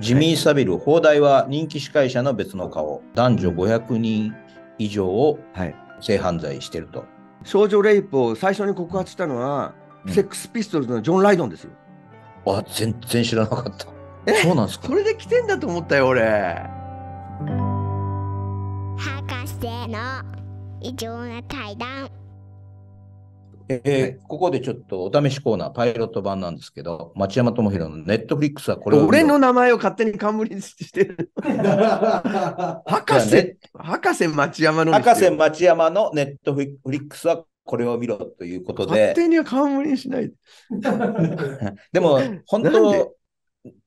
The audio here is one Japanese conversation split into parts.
ジミー・サビル、放題は人気司会者の別の顔、男女500人以上を性犯罪してると。少女レイプを最初に告発したのは、うん、セックスピストルズのジョン・ライドンですよ。あ、全然知らなかった。え、そうなんですか。それで来てんだと思ったよ、俺。博士の異常な対談。えー、ここでちょっとお試しコーナー、パイロット版なんですけど、町山智博のネットフリックスはこれを。俺の名前を勝手に冠にしてる。博士、ね、博士町山の。博士町山のネットフリックスはこれを見ろということで。勝手には冠にしない。でも、本当、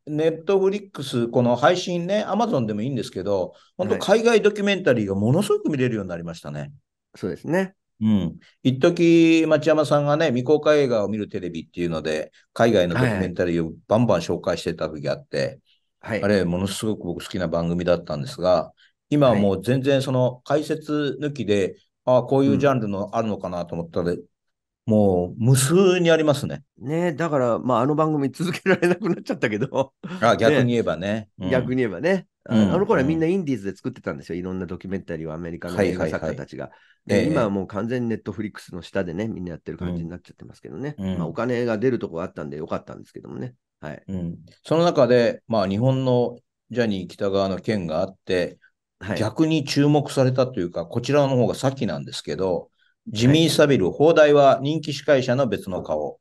ネットフリックス、この配信ね、アマゾンでもいいんですけど、本当、海外ドキュメンタリーがものすごく見れるようになりましたね。はい、そうですね。うん。一時町山さんがね、未公開映画を見るテレビっていうので、海外のドキュメンタリーをバンバン紹介してた時があって、はい、あれ、ものすごく僕好きな番組だったんですが、今はもう全然その解説抜きで、はい、ああ、こういうジャンルのあるのかなと思ったら、うん、もう無数にありますね。ねだから、まあ、あの番組続けられなくなっちゃったけど。あ逆に言えばね。ねうん、逆に言えばね。あの頃はみんなインディーズで作ってたんですよ。いろんなドキュメンタリーをアメリカの映画作家たちが。今はもう完全にネットフリックスの下でね、みんなやってる感じになっちゃってますけどね。まあ、お金が出るとこがあったんでよかったんですけどもね。はい。うん、その中で、まあ、日本のジャニー北川の件があって、逆に注目されたというか、こちらの方が先なんですけど、ジミー・サビル、放、題、は人気司会者の別の顔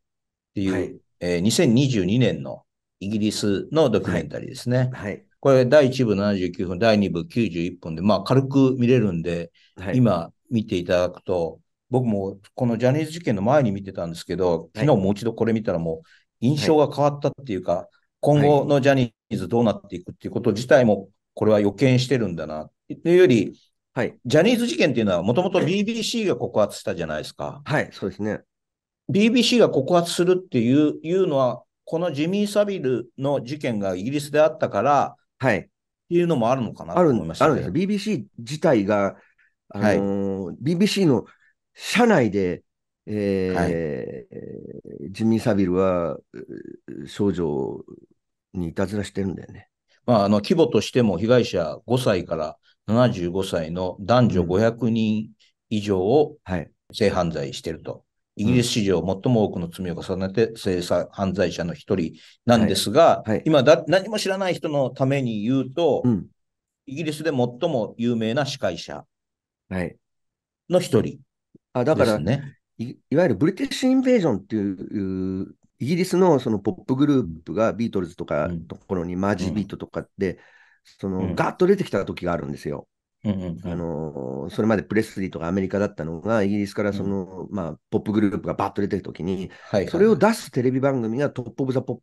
っていう、はい、えー、2022年のイギリスのドキュメンタリーですね。はい、はいこれ第1部79分、第2部91分で、まあ軽く見れるんで、はい、今見ていただくと、僕もこのジャニーズ事件の前に見てたんですけど、昨日もう一度これ見たらもう印象が変わったっていうか、はい、今後のジャニーズどうなっていくっていうこと自体も、これは予見してるんだな。というより、はい、ジャニーズ事件っていうのはもともと BBC が告発したじゃないですか。はい、そうですね。BBC が告発するっていういうのは、このジミー・サビルの事件がイギリスであったから、はい。っていうのもあるのかなとある思いました、あるんですよ。BBC 自体が、あのー BBC の社内で、えージミー・サビルは少女にいたずらしてるんだよね。まあ、あの規模としても被害者5歳から75歳の男女500人以上を性犯罪してるとイギリス史上最も多くの罪を重ねて性犯罪者の一人なんですが、はいはい、今だ、何も知らない人のために言うと、うん、イギリスで最も有名な司会者の一人、ね、あだからね。いわゆるブリティッシュ・インベージョンっていうイギリスのそのポップグループがビートルズとかところにマージビートとかって、うん、その、ガーッと出てきた時があるんですよ。うんうん、あのそれまでプレスリーとかアメリカだったのが、イギリスからその、うん、まあ、ポップグループがバッと出てるときに、はいはい、それを出すテレビ番組がトップ・オブ・ザ・ポッ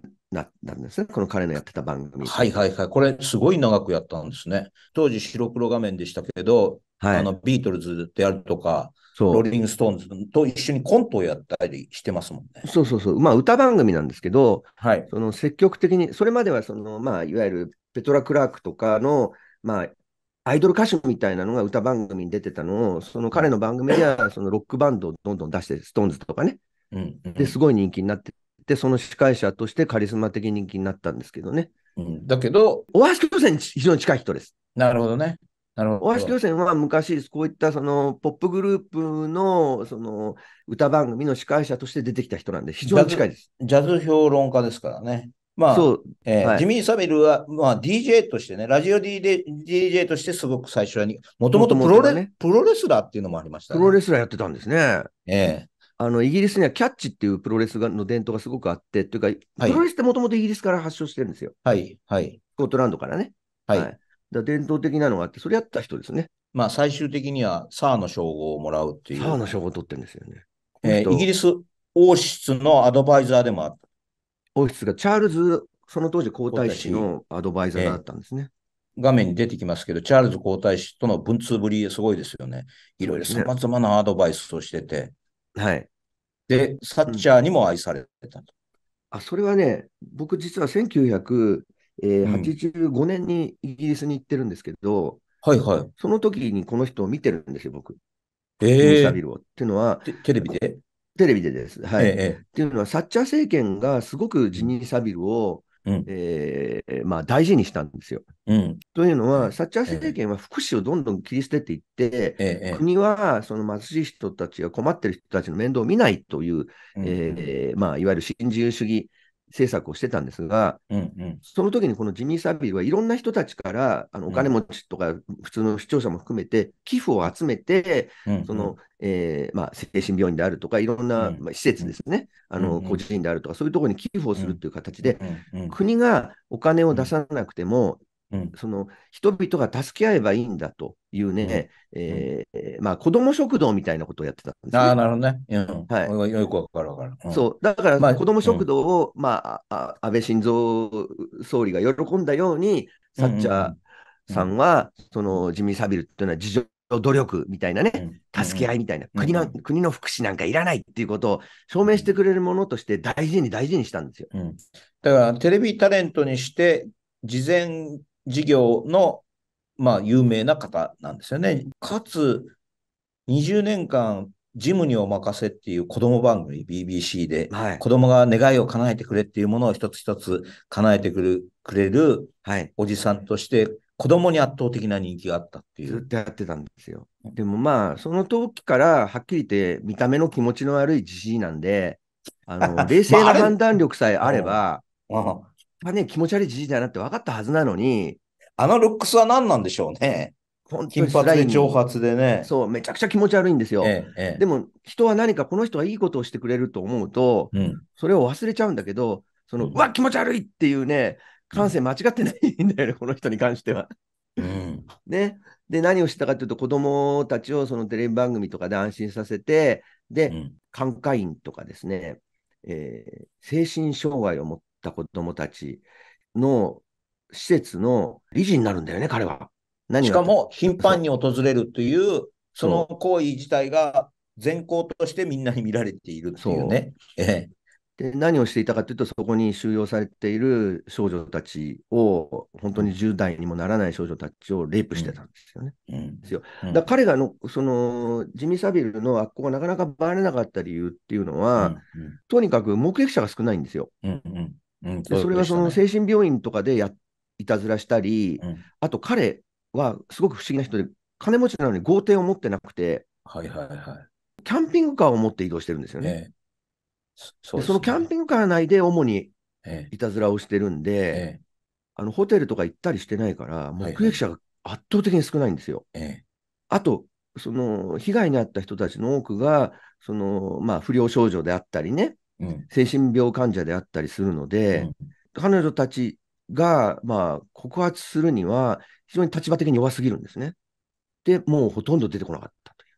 プななんですね、この彼のやってた番組。はいはいはい、これ、すごい長くやったんですね。当時、白黒画面でしたけど、はい、あのビートルズであるとか、ローリング・ストーンズと一緒にコントをやったりしてますもんね。そうそうそう、まあ、歌番組なんですけど、はい、その積極的に、それまではその、まあ、いわゆるペトラ・クラークとかの、まあ、アイドル歌手みたいなのが歌番組に出てたのを、その彼の番組ではそのロックバンドをどんどん出して、ストーンズとかね、うんですごい人気になってて、その司会者としてカリスマ的人気になったんですけどね。うん、だけど、大橋巨泉に非常に近い人です。なるほどね。なるほど大橋巨泉は昔、こういったそのポップグループのその歌番組の司会者として出てきた人なんで、非常に近いですジャズ評論家ですからね。まあ、そうえーはい、ジミー・サビルは、まあ、DJ としてね、ラジオ DJ, DJ としてすごく最初に、もともとプロレ、ね、プロレスラーっていうのもありました、ね、プロレスラーやってたんですね。ええー、あのイギリスにはキャッチっていうプロレスの伝統がすごくあって、というか、プロレスってもともとイギリスから発祥してるんですよ。はい。はい。スコットランドからね。はい。はい、だ伝統的なのがあって、それやった人ですね。まあ、最終的には、サーの称号をもらうっていう。サーの称号を取ってるんですよね。えー、イギリス王室のアドバイザーでもあっ王室がチャールズ、その当時皇太子のアドバイザーだったんですね。画面に出てきますけど、チャールズ皇太子との文通ぶり、すごいですよね。いろいろさまざまなアドバイスをしてて、はい。で、サッチャーにも愛されてたと、あ、それはね、僕実は1985年にイギリスに行ってるんですけど、はいはい。その時にこの人を見てるんですよ、僕。えー、ビルっていうのは、テレビでテレビでです。はい。ええっていうのは、サッチャー政権がすごくジニー・サビルを、うん、えー、まあ、大事にしたんですよ、うん。というのは、サッチャー政権は福祉をどんどん切り捨てていって、ええ、国はその貧しい人たちが困ってる人たちの面倒を見ないという、うん、えー、まあ、いわゆる新自由主義政策をしてたんですが、うんうん、その時にこのジミー・サビルはいろんな人たちからあのお金持ちとか普通の視聴者も含めて寄付を集めて、そのえま精神病院であるとか、いろんな、まあ、施設ですね、うん、あの個人であるとか、そういうところに寄付をするという形で、うんうん、国がお金を出さなくても、その人々が助け合えばいいんだというね、うん、えー、まあ、子ども食堂みたいなことをやってたんです、ね、ああ、なるほどね。うん、はい、よくわかるわかる、うん、そうだから、子ども食堂を、まあ、安倍晋三総理が喜んだように、サッチャーさんは、その地味サビルというのは自助努力みたいなね、助け合いみたいな、国の国の福祉なんかいらないっていうことを証明してくれるものとして大事に大事にしたんですよ。だからテレビタレントにして事前事業の、まあ、有名な方なんですよね。かつ、20年間、ジムにお任せっていう子供番組、BBC で、はい、子供が願いを叶えてくれっていうものを一つ一つ叶えてくれるくれるおじさんとして、子供に圧倒的な人気があったっていう。ずっとやってたんですよ。でもまあ、その時からはっきり言って見た目の気持ちの悪いじじいなんで、あの 冷静な判断力さえあれば、あぱね、気持ち悪いじじいだなって分かったはずなのに、あのルックスは何なんでしょうね。金髪で挑発でね。そう、めちゃくちゃ気持ち悪いんですよ。ええ、でも、人は何かこの人はいいことをしてくれると思うと、うん、それを忘れちゃうんだけど、その、うん、わ、気持ち悪いっていうね、感性間違ってないんだよね、うん、この人に関しては。うん、ね。で、何をしたかというと、子供たちをそのテレビ番組とかで安心させて、で、うん、寛解員とかですね、えー、精神障害を持って、った子供たちの施設の理事になるんだよね、彼は。何しかも頻繁に訪れるという、その行為自体が善行としてみんなに見られているっていうね。で何をしていたかというと、そこに収容されている少女たちを、本当に10代にもならない少女たちをレイプしてたんですよね。うん、ですよだ彼がのそのジミサビルの悪行がなかなかバレなかった理由っていうのは、うんうん、とにかく目撃者が少ないんですよ。うんうん、うんでそれがその精神病院とかでやいたずらしたり、うん、あと彼はすごく不思議な人で、金持ちなのに豪邸を持ってなくて、はいはいはい、キャンピングカーを持って移動してるんですよね。ねそねそのキャンピングカー内で主にいたずらをしてるんで、ええ、あのホテルとか行ったりしてないから、目撃者が圧倒的に少ないんですよ。はいはい、あと、その被害に遭った人たちの多くが、そのまあ、不良症状であったりね、精神病患者であったりするので、うん、彼女たちが、まあ、告発するには、非常に立場的に弱すぎるんですね。で、もうほとんど出てこなかったという。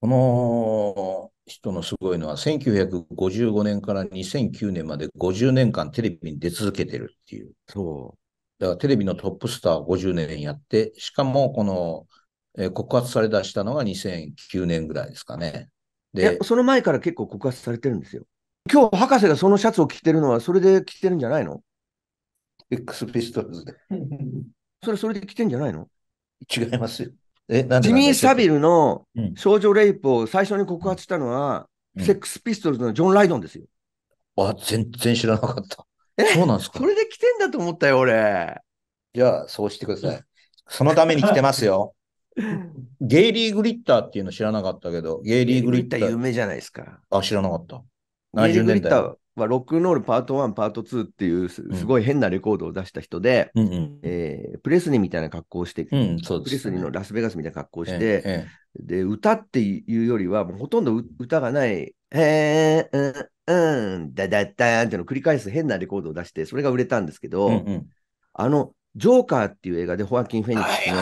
この人のすごいのは、1955年から2009年まで50年間テレビに出続けてるっていう。そう。だからテレビのトップスター50年やって、しかもこの、えー、告発されだしたのが2009年ぐらいですかね。で、その前から結構告発されてるんですよ。今日博士がそのシャツを着てるのは、それで着てるんじゃないの ?X ピストルズで。それ、それで着てんじゃないの違いますよ。え、なんジミー・サビルの少女レイプを最初に告発したのは、うん、セックスピストルズのジョン・ライドンですよ。あ、全然知らなかった。え、そうなんですかそれで来てんだと思ったよ、俺。じゃあ、そうしてください。そのために来てますよ。ゲイリー・グリッターっていうの知らなかったけど、ゲイリー・グリッター。有名じゃないですか。あ、知らなかった。70年代。はロックンロールパート1、パート2っていうすごい変なレコードを出した人で、うん、えー、プレスニーみたいな格好をして、うんね、プレスニーのラスベガスみたいな格好をして、ええ、で歌っていうよりはほとんど歌がない、えー、うん、うん、だだだんってのを繰り返す変なレコードを出して、それが売れたんですけど、うんうん、あの、ジョーカーっていう映画でホアキン・フェニックスの、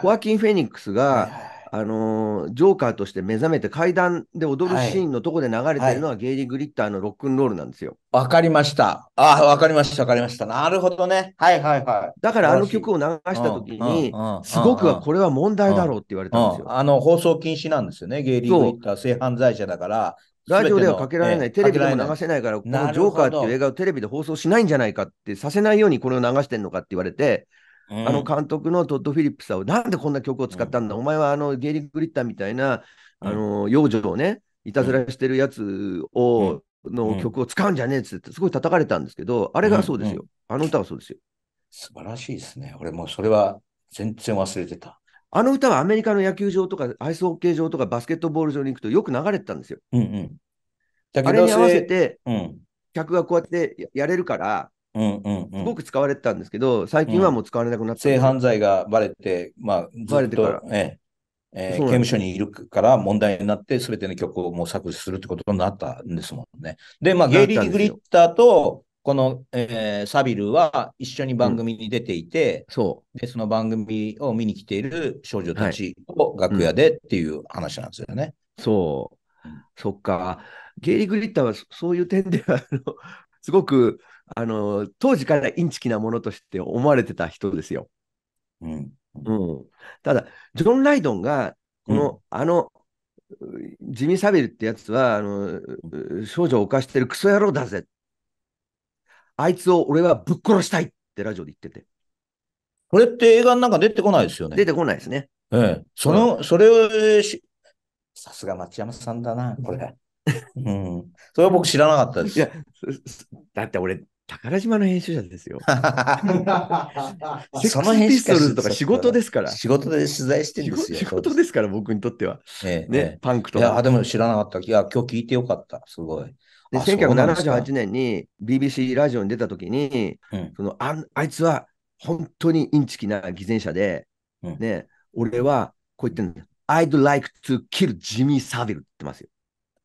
ホアキン・フェニックスが、はいはいあのー、ジョーカーとして目覚めて階段で踊るシーンのとこで流れてるのは、ゲイリー・グリッターのロックンロールなんですよ。わ、かりました。あ、わかりました、わかりました。なるほどね。はいはいはい。だからあの曲を流した時に、すごくはこれは問題だろうって言われたんですよ。あの、放送禁止なんですよね。ゲイリー・グリッター性犯罪者だから、ラジオではかけられない、テレビでも流せないから、このジョーカーっていう映画をテレビで放送しないんじゃないかって、させないようにこれを流してんのかって言われて、あの監督のトッド・フィリップさんを、なんでこんな曲を使ったんだ、お前はあのゲーリック・グリッターみたいな、あの幼女をね、いたずらしてるやつを、の曲を使うんじゃねえっつって、すごい叩かれたんですけど、あれがそうですよ。あの歌はそうですよ。素晴らしいですね。俺もうそれは全然忘れてた。あの歌はアメリカの野球場とかアイスホッケー場とかバスケットボール場に行くとよく流れてたんですよ。うんうん、あれに合わせて、客がこうやってやれるから、うんうんすごく使われてたんですけど、最近はもう使われなくなった、うん、性犯罪がばれて、まあ、バレてから、えええ刑務所にいるから問題になって、すべての曲をもう削除するってことになったんですもんね。で、まあ、ゲイリー・グリッターと、この、えー、サビルは一緒に番組に出ていて、うん、そうでその番組を見に来ている少女たちを楽屋でっていう話なんですよね。はいうん、そう、そっか。ゲイリー・グリッターはそういう点では、あのすごくあの当時からインチキなものとして思われてた人ですよ。うん、うん、ただ、ジョン・ライドンがこの、うん、あのジミー・サビルってやつはあの少女を犯してるクソ野郎だぜ。あいつを俺はぶっ殺したいってラジオで言ってて。これって映画なんか出てこないですよね。出てこないですね。ええ。その、それをさすが町山さんだな、これ。うん。それは僕知らなかったです。いや、だって俺、宝島の編集者ですよ。その編集者とか仕事ですから。仕事で取材してるんですよ。仕事ですから、僕にとっては。ええ、ね、ええ、パンクとか。いや、でも知らなかった。いや、今日聞いてよかった。すごい。で、1978年に BBC ラジオに出たときに、うん、そのあ、あいつは本当にインチキな偽善者で、うん、ね、俺はこう言ってるんだ。I'd like to kill Jimmy Savile って言ってますよ。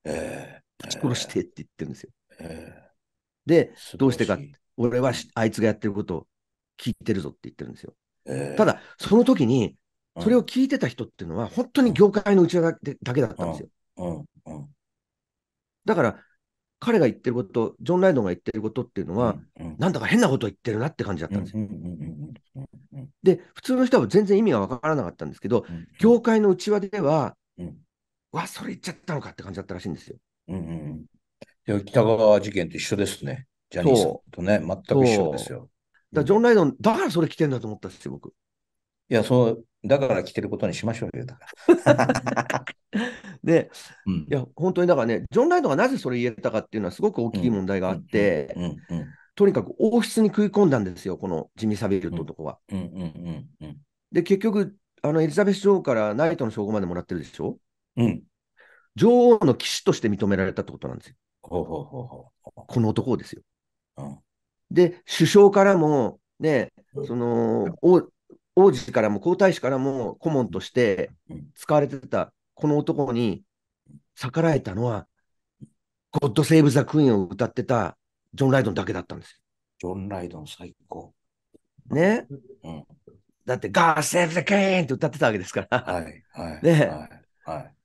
ええ。ぶち殺してって言ってるんですよ。ええで、どうしてか、俺はあいつがやってることを聞いてるぞって言ってるんですよ。えー、ただ、その時に、それを聞いてた人っていうのは、本当に業界の内側だけだったんですよ。だから、彼が言ってること、ジョン・ライドンが言ってることっていうのは、うん、なんだか変なことを言ってるなって感じだったんですよ。で、普通の人は全然意味が分からなかったんですけど、業界の内輪では、わ、それ言っちゃったのかって感じだったらしいんですよ。や北川事件と一緒ですね。ジャニーさんとね、全く一緒ですよ。だジョン・ライドン、だからそれ着てんだと思ったんですよ、僕。いや、そう、だから着てることにしましょうよ、だから。で、うん、いや、本当にだからね、ジョン・ライドンがなぜそれ言えたかっていうのはすごく大きい問題があって、とにかく王室に食い込んだんですよ、このジミー・サビルのと男は。で、結局、あのエリザベス女王からナイトの称号までもらってるでしょうん。女王の騎士として認められたってことなんですよ。ほうほうほうほうこの男ですよ。うん、で、首相からも、ね、その、王王子からも皇太子からも顧問として使われてたこの男に逆らえたのは、ゴッド・セーブ・ザ・クイーンを歌ってたジョン・ライドンだけだったんですよ。ジョン・ライドン最高。ね、うん、だって、ガー・セーブ・ザ・クイーンって歌ってたわけですから。はい、はい。ね、はい、はい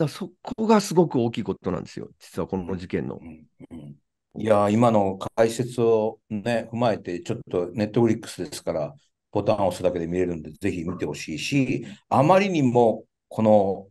だそこがすごく大きいことなんですよ、実はこの事件の。うんいや、今の解説をね、踏まえて、ちょっとネットフリックスですから、ボタンを押すだけで見れるんで、ぜひ見てほしいし、あまりにもこの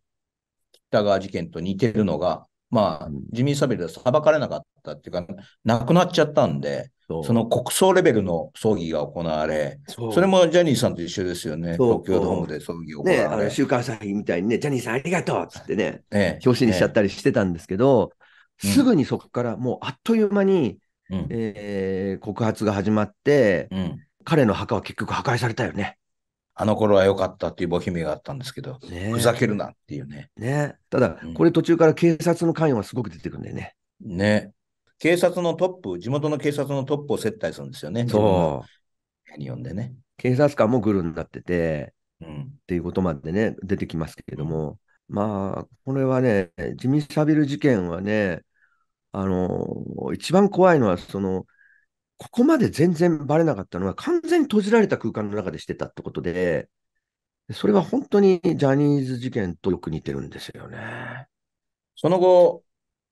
北川事件と似てるのが、まあ、自ミー・サで裁かれなかったっていうか、亡くなっちゃったんで、その国葬レベルの葬儀が行われ、それもジャニーさんと一緒ですよね、東京ドームで葬儀を行われ、ね、週刊朝日みたいにね、ジャニーさんありがとうっつってね、表紙にしちゃったりしてたんですけど、すぐにそこからもうあっという間に、うん、えー、告発が始まって、うん、彼の墓は結局破壊されたよね。あの頃は良かったっていうボヘミがあったんですけど、ね、ふざけるなっていうね。ねただ、これ途中から警察の関与はすごく出てくるんだよね。うん、ね警察のトップ、地元の警察のトップを接待するんですよね。そう。日んでね。警察官もグルになってて、うん、っていうことまでね、出てきますけれども、うん、まあ、これはね、ジミサビル事件はね、あの、一番怖いのは、その、ここまで全然バレなかったのは、完全に閉じられた空間の中でしてたってことで、それは本当にジャニーズ事件とよく似てるんですよね。その後、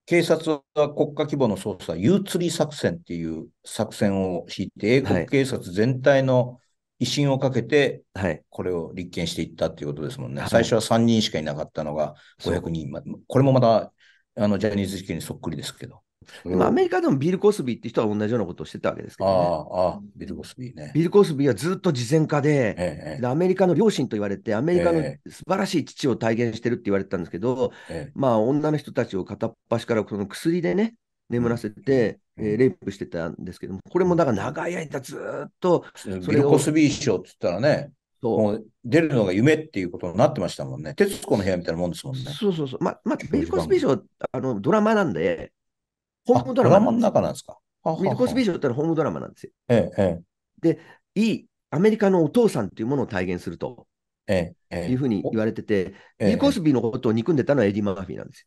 警察は国家規模の捜査、U 釣り作戦っていう作戦を敷いて、英国警察全体の威信をかけて、これを立件していったっていうことですもんね。はい、最初は3人しかいなかったのが500人、これもまたあのジャニーズ事件にそっくりですけど。うん、アメリカでもビル・コスビーって人は同じようなことをしてたわけですけど、ね、ああ、ビル・コスビーね。ビル・コスビーはずっと慈善家で、ええ、アメリカの両親と言われて、アメリカの素晴らしい父を体現してるって言われてたんですけど、え、まあ、女の人たちを片っ端からその薬でね、眠らせて、うん、えー、レイプしてたんですけども、これもだから長い間ずっとビル・コスビー賞って言ったらね、そう出るのが夢っていうことになってましたもんね。徹子の部屋みたいなもんですもんね。そうそうそう。まあ、まあ、ビル・コスビー賞、あのドラマなんで、ホームドラマ。ドラマの中なんですか。ミコスってのはホームドラマなんですよ。ええ。で、いいアメリカのお父さんっていうものを体現すると、ええ、いうふうに言われてて、ビコスビーのことを憎んでたのはエディ・マーフィーなんですよ。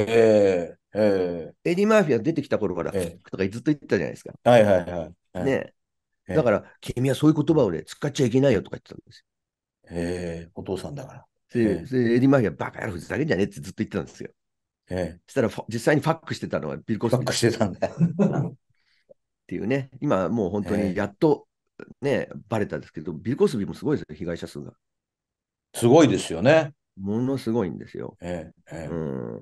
ええええ、エディ・マーフィーが出てきた頃から、ええ、とかずっと言ってたじゃないですか。はいはいはい。ねだから、君はそういう言葉をね、使っちゃいけないよとか言ってたんですよ。ええ、お父さんだから。で、エディ・マーフィーはバカやろ、ふざけんじゃねえってずっと言ってたんですよ。ええ、そしたら実際にファックしてたのはビル・コスビ。ファックしてたんだよ。っていうね、今もう本当にやっとね、えー、バレたんですけど、ビル・コスビもすごいですよ、被害者数が。すごいですよね。ものすごいんですよ。ええええうん、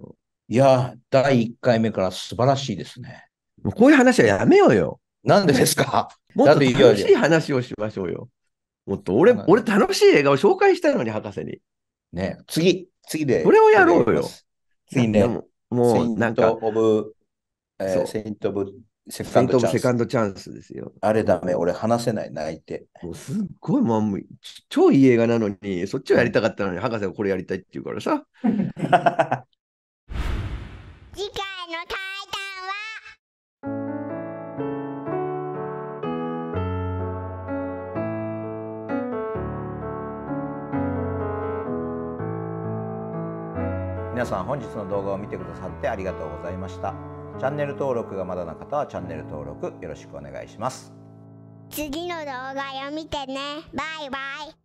いや、第1回目から素晴らしいですね。もうこういう話はやめようよ。なんでですかもっと楽しい話をしましょうよ。もっと俺、俺楽しい映画を紹介したのに、博士に。ね、次、次で。これをやろうよ。ツインももうなんか。オブ、えー、セイント・オブ・セカンドチャンス。セカンドチャンスですよ。あれだめ、俺話せない、泣いて。もうすっごい、まあ、もう超いい映画なのに、そっちをやりたかったのに、博士がこれやりたいって言うからさ。さん本日の動画を見てくださってありがとうございましたチャンネル登録がまだの方はチャンネル登録よろしくお願いします次の動画を見てねバイバイ